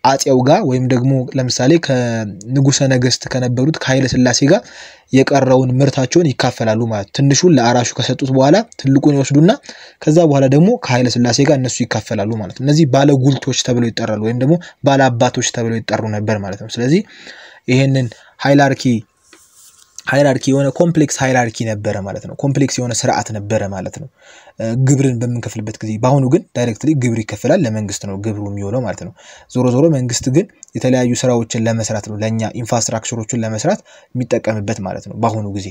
አጼው ጋር ወይም ደግሞ ለምሳሌ ከንጉሰ ነገስት ከነበሩት ከኃይለ ስላሴ ጋር የቀረውን ምርታቸውን ይካፈላሉ ማለት ትንሹን ለአራሹ ከሰጡት በኋላ ትልቁን ይወስዱና ከዛ በኋላ ደግሞ ከኃይለ ስላሴ ጋር እነሱ ይካፈላሉ ማለት ነው። እነዚህ ባለጉልቶች ተብለው ይጠራሉ ወይም ደግሞ ባለአባቶች ተብለው ይጠሩ ነበር ማለት ነው። ስለዚህ ይሄንን ሃይላርኪ ሃይራርኪ የሆነ ኮምፕሌክስ ሃይራርኪ ነበረ ማለት ነው። ኮምፕሌክስ የሆነ ስርዓት ነበረ ማለት ነው። ግብርን በምንከፍልበት ጊዜ በአሁኑ ግን ዳይሬክትሊ ግብር ይከፈላል ለመንግስት ነው ግብሩ የሚውለው ማለት ነው። ዞሮ ዞሮ መንግስት ግን የተለያዩ ስራዎችን ለመስራት ነው ለእኛ ኢንፍራስትራክቸሮችን ለመስራት የሚጠቀምበት ማለት ነው በአሁኑ ጊዜ።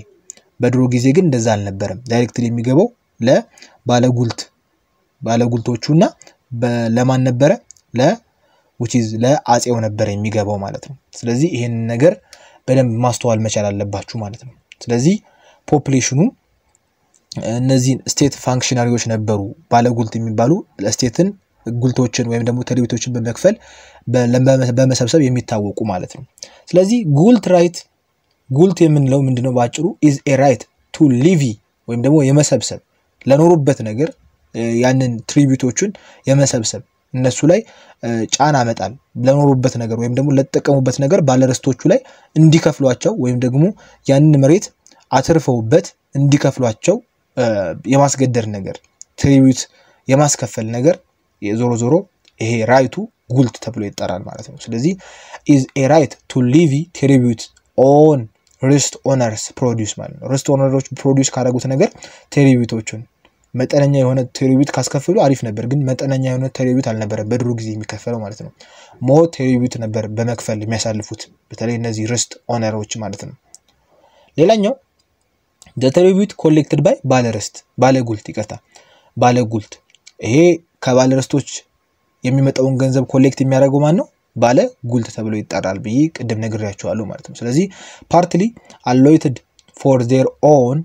በድሮ ጊዜ ግን እንደዛ አልነበረም። ዳይሬክትሊ የሚገባው ለባለጉልት እና ለማን ነበረ ለ ዊችዝ ለአጼው ነበረ የሚገባው ማለት ነው። ስለዚህ ይህንን ነገር በደንብ ማስተዋል መቻል አለባችሁ ማለት ነው። ስለዚህ ፖፕሌሽኑ እነዚህን ስቴት ፋንክሽናሪዎች ነበሩ ባለጉልት የሚባሉ ስቴትን ጉልቶችን ወይም ደግሞ ትሪቢቶችን በመክፈል በመሰብሰብ የሚታወቁ ማለት ነው። ስለዚህ ጉልት ራይት ጉልት የምንለው ምንድነው? በአጭሩ ኢዝ ኤ ራይት ቱ ሊቪ ወይም ደግሞ የመሰብሰብ ለኖሩበት ነገር ያንን ትሪቢቶቹን የመሰብሰብ እነሱ ላይ ጫና መጣል ለኖሩበት ነገር ወይም ደግሞ ለተጠቀሙበት ነገር ባለርስቶቹ ላይ እንዲከፍሏቸው ወይም ደግሞ ያንን መሬት አትርፈውበት እንዲከፍሏቸው የማስገደድ ነገር ትሪቢዩት የማስከፈል ነገር ዞሮ ዞሮ ይሄ ራይቱ ጉልት ተብሎ ይጠራል ማለት ነው። ስለዚህ ኢዝ ኤ ራይት ቱ ሊቪ ትሪቢዩት ኦን ርስት ኦነርስ ፕሮዲስ ማለት ነው። ርስት ኦነሮች ፕሮዲስ ካደረጉት ነገር ትሪቢዩቶቹን መጠነኛ የሆነ ትሪቢዩት ካስከፍሉ አሪፍ ነበር፣ ግን መጠነኛ የሆነ ትሪቢዩት አልነበረም በድሮ ጊዜ የሚከፈለው ማለት ነው። ሞር ትሪቢዩት ነበር በመክፈል የሚያሳልፉት በተለይ እነዚህ ርስት ኦነሮች ማለት ነው። ሌላኛው ተሪቢዩት ኮሌክትድ ባይ ባለረስት ባለጉልት ይቅርታ ባለጉልት ይሄ ከባለረስቶች የሚመጣውን ገንዘብ ኮሌክት የሚያደርገው ማን ነው? ባለ ጉልት ተብሎ ይጠራል ብዬ ቅድም ነግሬያቸዋለሁ ማለት ነው። ስለዚህ ፓርትሊ አሎይትድ ፎር ዜር ኦን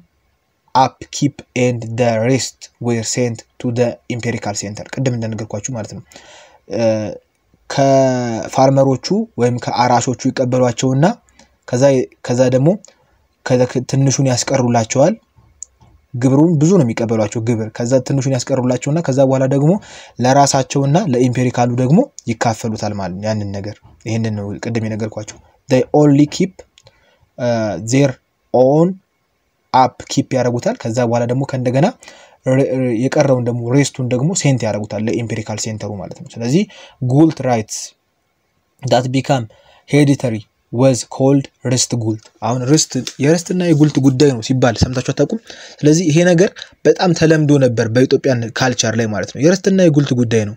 አፕ ኪፕ ኤንድ ደ ሬስት ዌር ሴንት ቱ ደ ኢምፔሪካል ሴንተር ቅድም እንደነገርኳችሁ ማለት ነው። ከፋርመሮቹ ወይም ከአራሾቹ ይቀበሏቸውና ከዛ ደግሞ ትንሹን ያስቀሩላቸዋል። ግብሩን ብዙ ነው የሚቀበሏቸው ግብር። ከዛ ትንሹን ያስቀሩላቸውና ከዛ በኋላ ደግሞ ለራሳቸውና ለኢምፔሪካሉ ደግሞ ይካፈሉታል ማለት ነው። ያንን ነገር ይህንን ነው ቅድም የነገርኳቸው። ኦንሊ ኪፕ ዜር ኦን አፕ ኪፕ ያደረጉታል። ከዛ በኋላ ደግሞ ከእንደገና የቀረውን ደግሞ ሬስቱን ደግሞ ሴንት ያደርጉታል ለኢምፔሪካል ሴንተሩ ማለት ነው። ስለዚህ ጉልት ራይትስ ዳት ቢካም ሄዲተሪ ወዝ ኮልድ ርስት ጉልት። አሁን ርስት የርስትና የጉልት ጉዳይ ነው ሲባል ሰምታችሁ አታውቁም? ስለዚህ ይሄ ነገር በጣም ተለምዶ ነበር በኢትዮጵያን ካልቸር ላይ ማለት ነው። የርስትና የጉልት ጉዳይ ነው።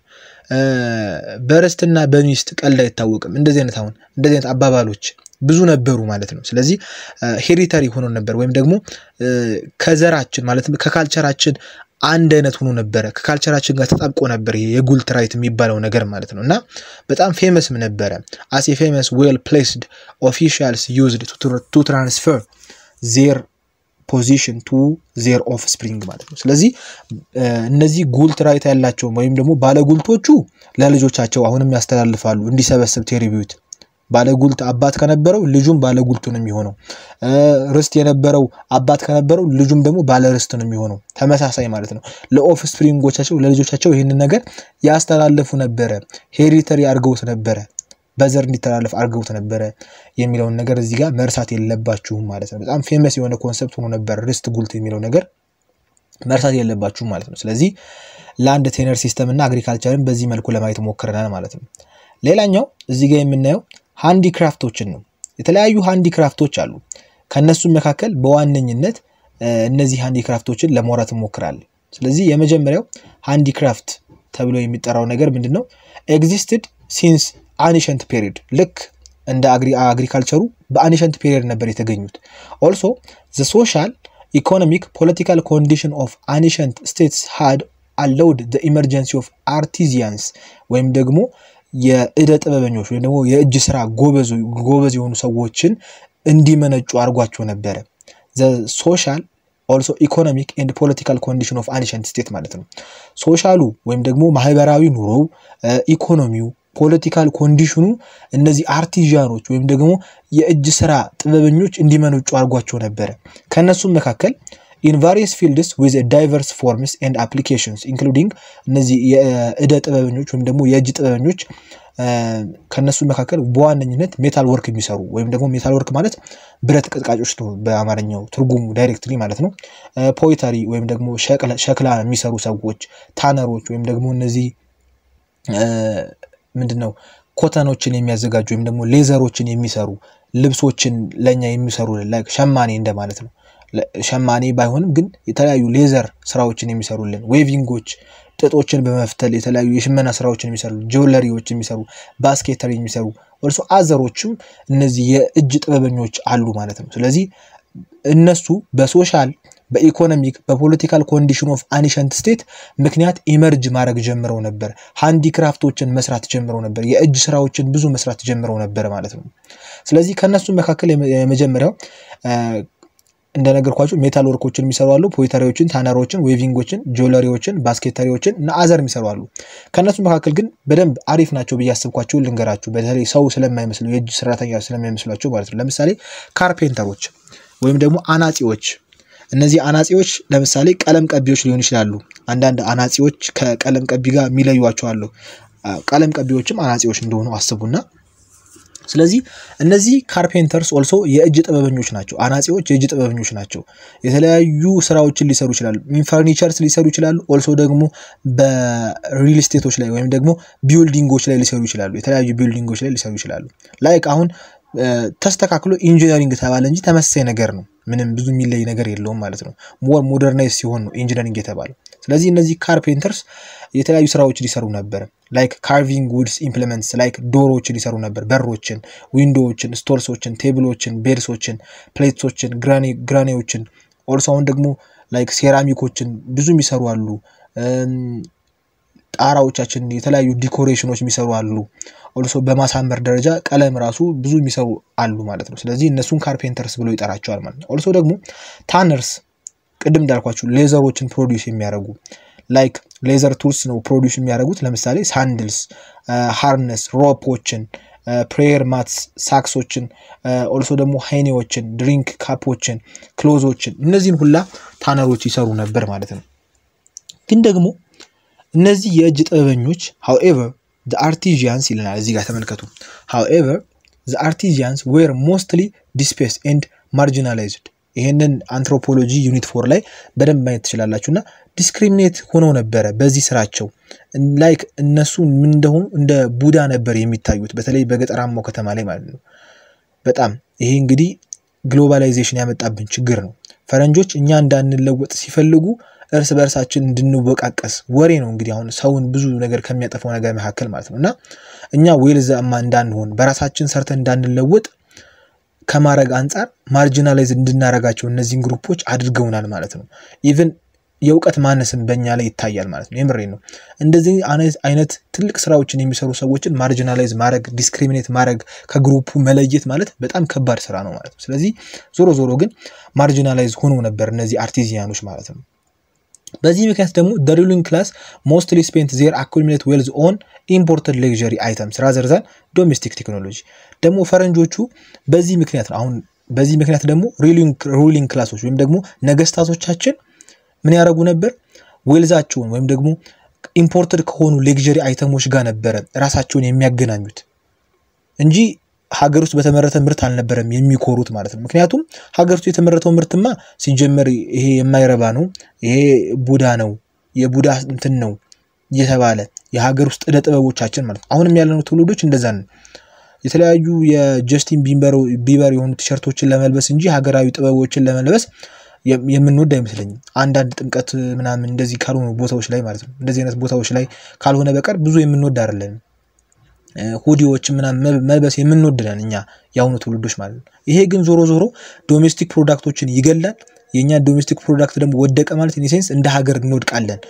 በርስትና በሚስት ቀልድ አይታወቅም። እንደዚህ አይነት አሁን እንደዚህ አይነት አባባሎች ብዙ ነበሩ ማለት ነው። ስለዚህ ሄሪተሪ ሆኖ ነበር ወይም ደግሞ ከዘራችን ማለት ከካልቸራችን አንድ አይነት ሆኖ ነበረ። ከካልቸራችን ጋር ተጣብቆ ነበር ይሄ የጉልት ራይት የሚባለው ነገር ማለት ነው። እና በጣም ፌመስም ነበረ። አስ ፌመስ ዌል ፕሌስድ ኦፊሻልስ ዩዝድ ቱ ትራንስፈር ዜር ፖዚሽን ቱ ዜር ኦፍ ስፕሪንግ ማለት ነው። ስለዚህ እነዚህ ጉልት ራይት ያላቸው ወይም ደግሞ ባለጉልቶቹ ለልጆቻቸው አሁንም ያስተላልፋሉ እንዲሰበስብ ቴሪቢዩት ባለጉልት አባት ከነበረው ልጁም ባለጉልቱ ነው የሚሆነው። ርስት የነበረው አባት ከነበረው ልጁም ደግሞ ባለርስት ነው የሚሆነው። ተመሳሳይ ማለት ነው። ለኦፍ ስፕሪንጎቻቸው ለልጆቻቸው ይህንን ነገር ያስተላለፉ ነበረ። ሄሪተሪ አድርገውት ነበረ፣ በዘር እንዲተላለፍ አድርገውት ነበረ የሚለውን ነገር እዚህ ጋር መርሳት የለባችሁም ማለት ነው። በጣም ፌመስ የሆነ ኮንሰፕት ሆኖ ነበር ርስት ጉልት የሚለው ነገር መርሳት የለባችሁም ማለት ነው። ስለዚህ ለአንድ ቴነር ሲስተም እና አግሪካልቸርን በዚህ መልኩ ለማየት ሞክረናል ማለት ነው። ሌላኛው እዚህ ጋር የምናየው ሃንዲክራፍቶችን ነው። የተለያዩ ሃንዲክራፍቶች አሉ። ከእነሱም መካከል በዋነኝነት እነዚህ ሃንዲክራፍቶችን ለማውራት እሞክራለሁ። ስለዚህ የመጀመሪያው ሃንዲክራፍት ተብሎ የሚጠራው ነገር ምንድን ነው? ኤግዚስትድ ሲንስ አንሸንት ፔሪድ ልክ እንደ አግሪካልቸሩ በአንሸንት ፔሪድ ነበር የተገኙት። ኦልሶ ዘ ሶሻል ኢኮኖሚክ ፖለቲካል ኮንዲሽን ኦፍ አንሸንት ስቴትስ ሃድ አለውድ ዘ ኢመርጀንሲ ኦፍ አርቲዚያንስ ወይም ደግሞ የእደ ጥበበኞች ወይም ደግሞ የእጅ ስራ ጎበዝ የሆኑ ሰዎችን እንዲመነጩ አድርጓቸው ነበረ። ሶሻል ኦልሶ ኢኮኖሚክ ኤንድ ፖለቲካል ኮንዲሽን ኦፍ አንሸንት ስቴት ማለት ነው። ሶሻሉ ወይም ደግሞ ማህበራዊ ኑሮው፣ ኢኮኖሚው፣ ፖለቲካል ኮንዲሽኑ እነዚህ አርቲዣኖች ወይም ደግሞ የእጅ ስራ ጥበበኞች እንዲመነጩ አድርጓቸው ነበረ። ከእነሱም መካከል ኢን ቫሪየስ ፊልድስ ዊዝ ዳይቨርስ ፎርምስ ኤንድ አፕሊኬሽንስ ኢንክሉዲንግ እነዚህ የእደ ጥበበኞች ወይም ደግሞ የእጅ ጥበበኞች ከነሱ መካከል በዋነኝነት ሜታል ወርክ የሚሰሩ ወይም ደግሞ ሜታል ወርክ ማለት ብረት ቅጥቃጮች ነው፣ በአማርኛው ትርጉሙ ዳይሬክትሊ ማለት ነው። ፖይተሪ ወይም ደግሞ ሸክላ የሚሰሩ ሰዎች፣ ታነሮች ወይም ደግሞ እነዚህ ምንድን ነው ኮተኖችን የሚያዘጋጁ ወይም ደግሞ ሌዘሮችን የሚሰሩ ልብሶችን ለእኛ የሚሰሩ ላይ ሸማኔ እንደማለት ነው። ሸማኔ ባይሆንም ግን የተለያዩ ሌዘር ስራዎችን የሚሰሩልን ዌቪንጎች፣ ጥጦችን በመፍተል የተለያዩ የሽመና ስራዎችን የሚሰሩ ጆለሪዎች የሚሰሩ ባስኬተር የሚሰሩ ወልሶ አዘሮችም እነዚህ የእጅ ጥበበኞች አሉ ማለት ነው። ስለዚህ እነሱ በሶሻል በኢኮኖሚክ በፖለቲካል ኮንዲሽን ኦፍ አኒሸንት ስቴት ምክንያት ኢመርጅ ማድረግ ጀምረው ነበር። ሃንዲክራፍቶችን መስራት ጀምረው ነበር። የእጅ ስራዎችን ብዙ መስራት ጀምረው ነበር ማለት ነው። ስለዚህ ከእነሱ መካከል የመጀመሪያው እንደነገርኳችሁ ሜታል ወርኮችን የሚሰሩ አሉ፣ ፖይተሪዎችን፣ ታነሮችን፣ ዌቪንጎችን፣ ጆለሪዎችን፣ ባስኬተሪዎችን እና አዘር የሚሰሩ አሉ። ከእነሱ መካከል ግን በደንብ አሪፍ ናቸው ብዬ አስብኳቸው ልንገራችሁ። በተለይ ሰው ስለማይመስሉ የእጅ ሰራተኛ ስለማይመስሏቸው ማለት ነው። ለምሳሌ ካርፔንተሮች ወይም ደግሞ አናጺዎች እነዚህ አናጺዎች ለምሳሌ ቀለም ቀቢዎች ሊሆኑ ይችላሉ። አንዳንድ አናጺዎች ከቀለም ቀቢ ጋር የሚለዩቸው አሉ። ቀለም ቀቢዎችም አናጺዎች እንደሆኑ አስቡና ስለዚህ እነዚህ ካርፔንተርስ ኦልሶ የእጅ ጥበበኞች ናቸው። አናጺዎች የእጅ ጥበበኞች ናቸው። የተለያዩ ስራዎችን ሊሰሩ ይችላሉ። ፈርኒቸርስ ሊሰሩ ይችላሉ። ኦልሶ ደግሞ በሪል ስቴቶች ላይ ወይም ደግሞ ቢልዲንጎች ላይ ሊሰሩ ይችላሉ። የተለያዩ ቢልዲንጎች ላይ ሊሰሩ ይችላሉ። ላይክ አሁን ተስተካክሎ ኢንጂነሪንግ ተባለ እንጂ ተመሳሳይ ነገር ነው። ምንም ብዙ የሚለይ ነገር የለውም ማለት ነው። ሞር ሞደርናይዝ ሲሆን ነው ኢንጂነሪንግ የተባለው። ስለዚህ እነዚህ ካርፔንተርስ የተለያዩ ስራዎች ሊሰሩ ነበር። ላይክ ካርቪንግ ውድስ ኢምፕሊመንትስ፣ ላይክ ዶሮዎችን ሊሰሩ ነበር፣ በሮችን፣ ዊንዶዎችን፣ ስቶርሶችን፣ ቴብሎችን፣ ቤድሶችን ፕሌትሶችን፣ ግራኔዎችን ኦልሶ አሁን ደግሞ ላይክ ሴራሚኮችን ብዙ የሚሰሩ አሉ። ጣራዎቻችን የተለያዩ ዲኮሬሽኖች የሚሰሩ አሉ። ኦልሶ በማሳመር ደረጃ ቀለም ራሱ ብዙ የሚሰሩ አሉ ማለት ነው። ስለዚህ እነሱን ካርፔንተርስ ብሎ ይጠራቸዋል ማለት ነው። ኦልሶ ደግሞ ታነርስ ቅድም እንዳልኳችሁ ሌዘሮችን ፕሮዲውስ የሚያደርጉ ላይክ ሌዘር ቱልስ ነው ፕሮዲውስ የሚያደርጉት። ለምሳሌ ሳንድልስ፣ ሃርነስ፣ ሮፖችን፣ ፕሬየር ማትስ፣ ሳክሶችን፣ ኦልሶ ደግሞ ሃይኔዎችን፣ ድሪንክ ካፖችን፣ ክሎዞችን እነዚህን ሁላ ታነሮች ይሰሩ ነበር ማለት ነው። ግን ደግሞ እነዚህ የእጅ ጥበበኞች ሃውኤቨር ዘ አርቲዥያንስ ይለናል እዚህ ጋር ተመልከቱ። ሃውኤቨር ዘ አርቲዥያንስ ዌር ሞስትሊ ዲስፔስ ኤንድ ማርጂናላይዝድ ይሄንን አንትሮፖሎጂ ዩኒት ፎር ላይ በደንብ ማየት ትችላላችሁ እና ዲስክሪሚኔት ሆነው ነበረ በዚህ ስራቸው ላይክ እነሱ ምን እንደሆኑ እንደ ቡዳ ነበር የሚታዩት በተለይ በገጠራማው ከተማ ላይ ማለት ነው በጣም ይሄ እንግዲህ ግሎባላይዜሽን ያመጣብን ችግር ነው ፈረንጆች እኛ እንዳንለወጥ ሲፈልጉ እርስ በእርሳችን እንድንወቃቀስ ወሬ ነው እንግዲህ አሁን ሰውን ብዙ ነገር ከሚያጠፋው ነገር መካከል ማለት ነው እና እኛ ዌልዛማ እንዳንሆን በራሳችን ሰርተን እንዳንለወጥ ከማድረግ አንጻር ማርጂናላይዝ እንድናረጋቸው እነዚህን ግሩፖች አድርገውናል ማለት ነው። ኢቨን የእውቀት ማነስም በእኛ ላይ ይታያል ማለት ነው። የምሬ ነው። እንደዚህ አይነት ትልቅ ስራዎችን የሚሰሩ ሰዎችን ማርጂናላይዝ ማድረግ፣ ዲስክሪሚኔት ማድረግ፣ ከግሩፑ መለየት ማለት በጣም ከባድ ስራ ነው ማለት ነው። ስለዚህ ዞሮ ዞሮ ግን ማርጂናላይዝ ሆኖ ነበር እነዚህ አርቲዚያኖች ማለት ነው። በዚህ ምክንያት ደግሞ ዘ ሩሊንግ ክላስ ሞስትሊ ስፔንት ዜር አኩሚሌት ዌልዝ ኦን ኢምፖርተድ ሌክዠሪ አይተምስ ራዘር ዛን ዶሜስቲክ ቴክኖሎጂ ደግሞ ፈረንጆቹ በዚህ ምክንያት ነው አሁን በዚህ ምክንያት ደግሞ ሩሊንግ ክላሶች ወይም ደግሞ ነገስታቶቻችን ምን ያደረጉ ነበር? ዌልዛቸውን ወይም ደግሞ ኢምፖርትድ ከሆኑ ሌግጀሪ አይተሞች ጋር ነበረ ራሳቸውን የሚያገናኙት እንጂ ሀገር ውስጥ በተመረተ ምርት አልነበረም የሚኮሩት ማለት ነው። ምክንያቱም ሀገር ውስጥ የተመረተው ምርትማ ሲጀመር ይሄ የማይረባ ነው፣ ይሄ ቡዳ ነው፣ የቡዳ እንትን ነው እየተባለ የሀገር ውስጥ እደ ጥበቦቻችን ማለት ነው። አሁንም ያለነው ትውልዶች እንደዛ ነው። የተለያዩ የጀስቲን ቢበር የሆኑ ቲሸርቶችን ለመልበስ እንጂ ሀገራዊ ጥበቦችን ለመልበስ የምንወድ አይመስለኝም። አንዳንድ ጥምቀት ምናምን እንደዚህ ካልሆኑ ቦታዎች ላይ ማለት ነው። እንደዚህ አይነት ቦታዎች ላይ ካልሆነ በቀር ብዙ የምንወድ አይደለንም። ሁዲዎች ምናምን መልበስ የምንወድነን እኛ የአሁኑ ትውልዶች ማለት ነው። ይሄ ግን ዞሮ ዞሮ ዶሜስቲክ ፕሮዳክቶችን ይገላል። የእኛ ዶሜስቲክ ፕሮዳክት ደግሞ ወደቀ ማለት ኢንሴንስ እንደ ሀገር እንወድቃለን።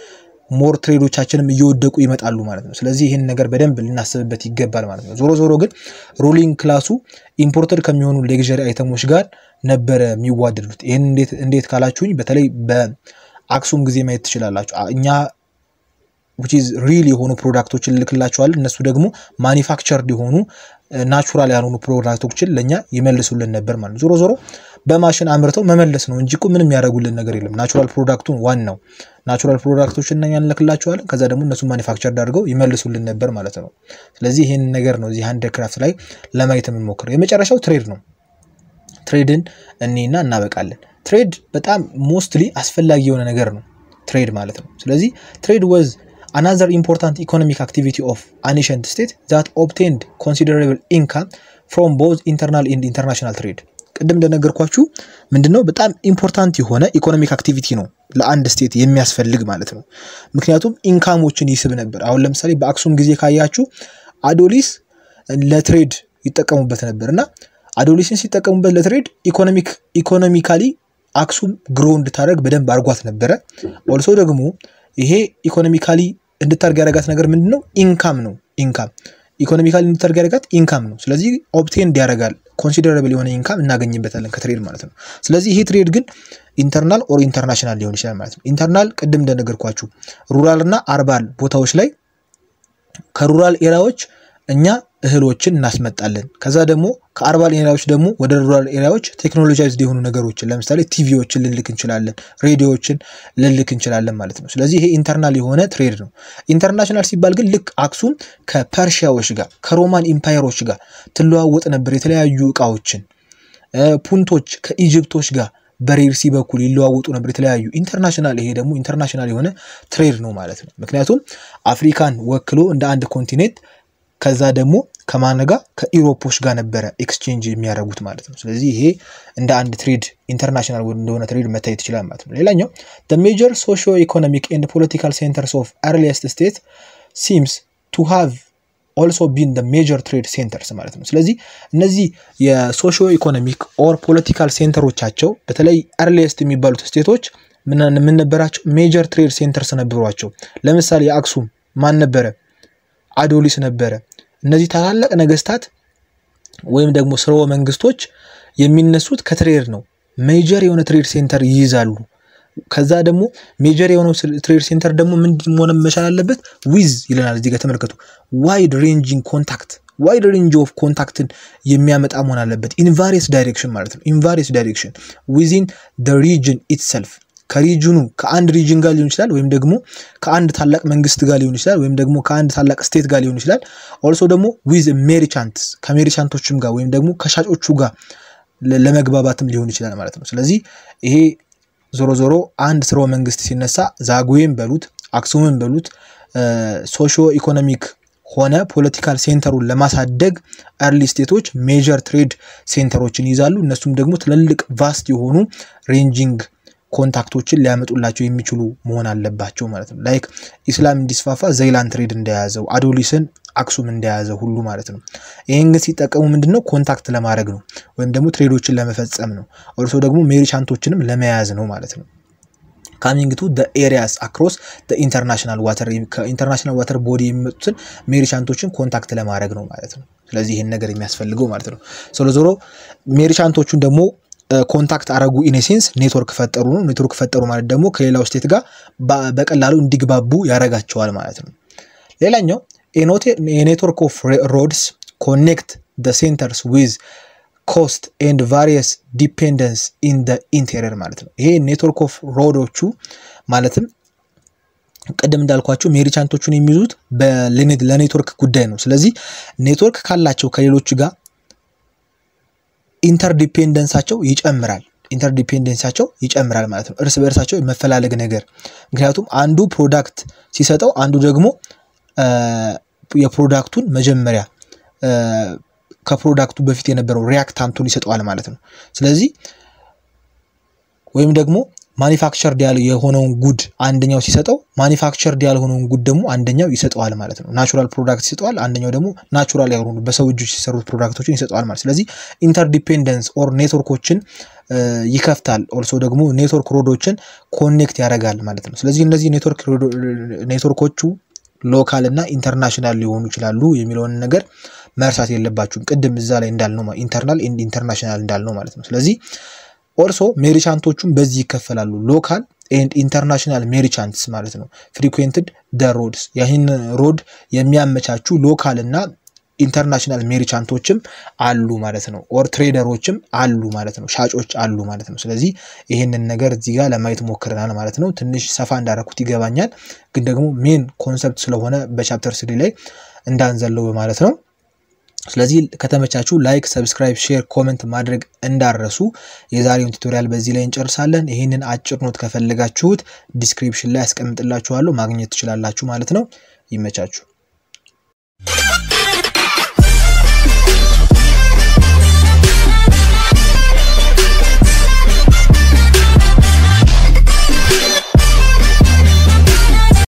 ሞር ትሬዶቻችንም እየወደቁ ይመጣሉ ማለት ነው። ስለዚህ ይህን ነገር በደንብ ልናስብበት ይገባል ማለት ነው። ዞሮ ዞሮ ግን ሩሊንግ ክላሱ ኢምፖርተድ ከሚሆኑ ሌግዠሪ አይተሞች ጋር ነበረ የሚዋደዱት። ይህን እንዴት ካላችሁኝ በተለይ በአክሱም ጊዜ ማየት ትችላላችሁ። እኛ ሪል የሆኑ ፕሮዳክቶችን ልክላቸዋለን እነሱ ደግሞ ማኒፋክቸርድ የሆኑ ናቹራል ያልሆኑ ፕሮዳክቶችን ለእኛ ይመልሱልን ነበር ማለት ነው። ዞሮ ዞሮ በማሽን አምርተው መመለስ ነው እንጂ ምንም ያደረጉልን ነገር የለም። ናቹራል ፕሮዳክቱን ዋናው ናቹራል ፕሮዳክቶች እና እንልክላቸዋለን። ከዛ ደግሞ እነሱ ማኒፋክቸር አድርገው ይመልሱልን ነበር ማለት ነው። ስለዚህ ይህን ነገር ነው እዚህ ሃንድ ክራፍት ላይ ለማየት የምንሞክር። የመጨረሻው ትሬድ ነው። ትሬድን እኔና እናበቃለን። ትሬድ በጣም ሞስትሊ አስፈላጊ የሆነ ነገር ነው ትሬድ ማለት ነው። ስለዚህ ትሬድ ወዝ አናዘር ኢምፖርታንት ኢኮኖሚክ አክቲቪቲ ኦፍ አኔሽንት ስቴት ዛት ኦብቴንድ ኮንሲደራብል ኢንካም ፍሮም ቦዝ ኢንተርናል ኢንድ ኢንተርናሽናል ትሬድ ቅድም እንደነገርኳችሁ ምንድነው በጣም ኢምፖርታንት የሆነ ኢኮኖሚክ አክቲቪቲ ነው ለአንድ ስቴት የሚያስፈልግ ማለት ነው። ምክንያቱም ኢንካሞችን ይስብ ነበር። አሁን ለምሳሌ በአክሱም ጊዜ ካያችሁ አዶሊስ ለትሬድ ይጠቀሙበት ነበር እና አዶሊስን ሲጠቀሙበት ለትሬድ ኢኮኖሚካሊ አክሱም ግሮ እንድታደርግ በደንብ አድርጓት ነበረ። ኦልሶ ደግሞ ይሄ ኢኮኖሚካሊ እንድታደርግ ያደረጋት ነገር ምንድነው? ኢንካም ነው ኢንካም ኢኮኖሚካል ኢንዲኬተር ያደርጋት ኢንካም ነው። ስለዚህ ኦብቴንድ ያደርጋል ኮንሲደረብል የሆነ ኢንካም እናገኝበታለን ከትሬድ ማለት ነው። ስለዚህ ይሄ ትሬድ ግን ኢንተርናል ኦር ኢንተርናሽናል ሊሆን ይችላል ማለት ነው። ኢንተርናል ቅድም እንደነገርኳችሁ ሩራል እና አርባል ቦታዎች ላይ ከሩራል ኤራዎች እኛ እህሎችን እናስመጣለን። ከዛ ደግሞ ከአርባል ኤሪያዎች ደግሞ ወደ ሩራል ኤሪያዎች ቴክኖሎጂይዝድ የሆኑ ነገሮችን ለምሳሌ ቲቪዎችን ልልክ እንችላለን፣ ሬዲዮዎችን ልልክ እንችላለን ማለት ነው። ስለዚህ ይሄ ኢንተርናል የሆነ ትሬድ ነው። ኢንተርናሽናል ሲባል ግን ልክ አክሱም ከፐርሺያዎች ጋር ከሮማን ኢምፓየሮች ጋር ትለዋወጥ ነበር የተለያዩ እቃዎችን። ፑንቶች ከኢጅፕቶች ጋር በሬርሲ በኩል ይለዋወጡ ነበር የተለያዩ ኢንተርናሽናል። ይሄ ደግሞ ኢንተርናሽናል የሆነ ትሬድ ነው ማለት ነው። ምክንያቱም አፍሪካን ወክሎ እንደ አንድ ኮንቲኔንት ከዛ ደግሞ ከማን ጋር ከኢሮፖች ጋር ነበረ ኤክስቼንጅ የሚያደርጉት ማለት ነው። ስለዚህ ይሄ እንደ አንድ ትሬድ ኢንተርናሽናል እንደሆነ ትሬድ መታየት ይችላል ማለት ነው። ሌላኛው ደ ሜጀር ሶሽ ኢኮኖሚክ ኤንድ ፖለቲካል ሴንተርስ ኦፍ አርሊስት ስቴት ሲምስ ቱ ሃቭ ኦልሶ ቢን ደ ሜጀር ትሬድ ሴንተርስ ማለት ነው። ስለዚህ እነዚህ የሶሽ ኢኮኖሚክ ኦር ፖለቲካል ሴንተሮቻቸው በተለይ አርሊስት የሚባሉት ስቴቶች ምን ነበራቸው? ሜጀር ትሬድ ሴንተርስ ነበሯቸው። ለምሳሌ የአክሱም ማን ነበረ? አዶሊስ ነበረ። እነዚህ ታላላቅ ነገስታት ወይም ደግሞ ስርወ መንግስቶች የሚነሱት ከትሬድ ነው። ሜጀር የሆነ ትሬድ ሴንተር ይይዛሉ። ከዛ ደግሞ ሜጀር የሆነው ትሬድ ሴንተር ደግሞ ምንድ መሆን መቻል አለበት? ዊዝ ይለናል። እዚህ ጋር ተመልከቱ። ዋይድ ሬንጂንግ ኮንታክት ዋይድ ሬንጅ ኦፍ ኮንታክትን የሚያመጣ መሆን አለበት። ኢንቫሪየስ ዳይሬክሽን ማለት ነው። ኢንቫሪየስ ዳይሬክሽን ዊዚን ደ ሪጅን ኢትሰልፍ ከሪጅኑ ከአንድ ሪጅን ጋር ሊሆን ይችላል ወይም ደግሞ ከአንድ ታላቅ መንግስት ጋር ሊሆን ይችላል ወይም ደግሞ ከአንድ ታላቅ ስቴት ጋር ሊሆን ይችላል። ኦልሶ ደግሞ ዊዝ ሜሪቻንት ከሜሪቻንቶችም ጋር ወይም ደግሞ ከሻጮቹ ጋር ለመግባባትም ሊሆን ይችላል ማለት ነው። ስለዚህ ይሄ ዞሮ ዞሮ አንድ ስርወ መንግስት ሲነሳ ዛጉዌም በሉት አክሱምን በሉት ሶሽዮ ኢኮኖሚክ ሆነ ፖለቲካል ሴንተሩን ለማሳደግ ኤርሊ ስቴቶች ሜጀር ትሬድ ሴንተሮችን ይይዛሉ። እነሱም ደግሞ ትልልቅ ቫስት የሆኑ ሬንጂንግ ኮንታክቶችን ሊያመጡላቸው የሚችሉ መሆን አለባቸው ማለት ነው። ላይክ ኢስላም እንዲስፋፋ ዘይላን ትሬድ እንደያዘው አዶሊስን አክሱም እንደያዘ ሁሉ ማለት ነው። ይህን ግን ሲጠቀሙ ምንድን ነው ኮንታክት ለማድረግ ነው፣ ወይም ደግሞ ትሬዶችን ለመፈጸም ነው። እርሶ ደግሞ ሜሪቻንቶችንም ለመያዝ ነው ማለት ነው። ካሚንግ ቱ ኤሪያስ አክሮስ ኢንተርናሽናል ዋተር ከኢንተርናሽናል ዋተር ቦዲ የሚመጡትን ሜሪቻንቶችን ኮንታክት ለማድረግ ነው ማለት ነው። ስለዚህ ይህን ነገር የሚያስፈልገው ማለት ነው። ስለዞሮ ሜሪቻንቶቹን ደግሞ ኮንታክት አረጉ ኢኔሴንስ ኔትወርክ ፈጠሩ ነው። ኔትወርክ ፈጠሩ ማለት ደግሞ ከሌላው ስቴት ጋር በቀላሉ እንዲግባቡ ያደርጋቸዋል ማለት ነው። ሌላኛው የኔትወርክ ኦፍ ሮድስ ኮኔክት ደ ሴንተርስ ዊዝ ኮስት ኤንድ ቫሪየስ ዲፔንደንስ ኢን ደ ኢንቴሪየር ማለት ነው። ይሄ ኔትወርክ ኦፍ ሮዶቹ ማለትም ቅድም እንዳልኳቸው ሜሪቻንቶቹን የሚይዙት ለኔትወርክ ጉዳይ ነው። ስለዚህ ኔትወርክ ካላቸው ከሌሎቹ ጋር ኢንተርዲፔንደንሳቸው ይጨምራል። ኢንተርዲፔንደንሳቸው ይጨምራል ማለት ነው። እርስ በእርሳቸው የመፈላለግ ነገር ምክንያቱም አንዱ ፕሮዳክት ሲሰጠው አንዱ ደግሞ የፕሮዳክቱን መጀመሪያ ከፕሮዳክቱ በፊት የነበረው ሪያክታንቱን ይሰጠዋል ማለት ነው። ስለዚህ ወይም ደግሞ ማኒፋክቸርድ የሆነውን ጉድ አንደኛው ሲሰጠው ማኒፋክቸርድ ያልሆነውን ጉድ ደግሞ አንደኛው ይሰጠዋል ማለት ነው። ናቹራል ፕሮዳክት ይሰጠዋል፣ አንደኛው ደግሞ ናቹራል ያልሆኑ በሰው እጆች ሲሰሩት ፕሮዳክቶችን ይሰጠዋል ማለት ስለዚህ ኢንተርዲፔንደንስ ኦር ኔትወርኮችን ይከፍታል። ኦልሶ ደግሞ ኔትወርክ ሮዶችን ኮኔክት ያደርጋል ማለት ነው። ስለዚህ እነዚህ ኔትወርኮቹ ሎካል እና ኢንተርናሽናል ሊሆኑ ይችላሉ የሚለውን ነገር መርሳት የለባችሁም። ቅድም እዛ ላይ እንዳልነው ኢንተርናል ኢንተርናሽናል እንዳልነው ማለት ነው። ስለዚህ ኦልሶ ሜሪቻንቶቹም በዚህ ይከፈላሉ። ሎካል ኤንድ ኢንተርናሽናል ሜሪቻንትስ ማለት ነው። ፍሪኩዌንትድ ደ ሮድስ ይህን ሮድ የሚያመቻቹ ሎካል እና ኢንተርናሽናል ሜሪቻንቶችም አሉ ማለት ነው። ኦር ትሬደሮችም አሉ ማለት ነው። ሻጮች አሉ ማለት ነው። ስለዚህ ይህንን ነገር እዚህ ጋር ለማየት ሞክረናል ማለት ነው። ትንሽ ሰፋ እንዳረኩት ይገባኛል፣ ግን ደግሞ ሜን ኮንሰፕት ስለሆነ በቻፕተር ስሪ ላይ እንዳንዘለው ማለት ነው። ስለዚህ ከተመቻችሁ ላይክ፣ ሰብስክራይብ፣ ሼር፣ ኮሜንት ማድረግ እንዳረሱ። የዛሬውን ቱቶሪያል በዚህ ላይ እንጨርሳለን። ይህንን አጭር ኖት ከፈለጋችሁት ዲስክሪፕሽን ላይ ያስቀምጥላችኋለሁ ማግኘት ትችላላችሁ ማለት ነው። ይመቻችሁ።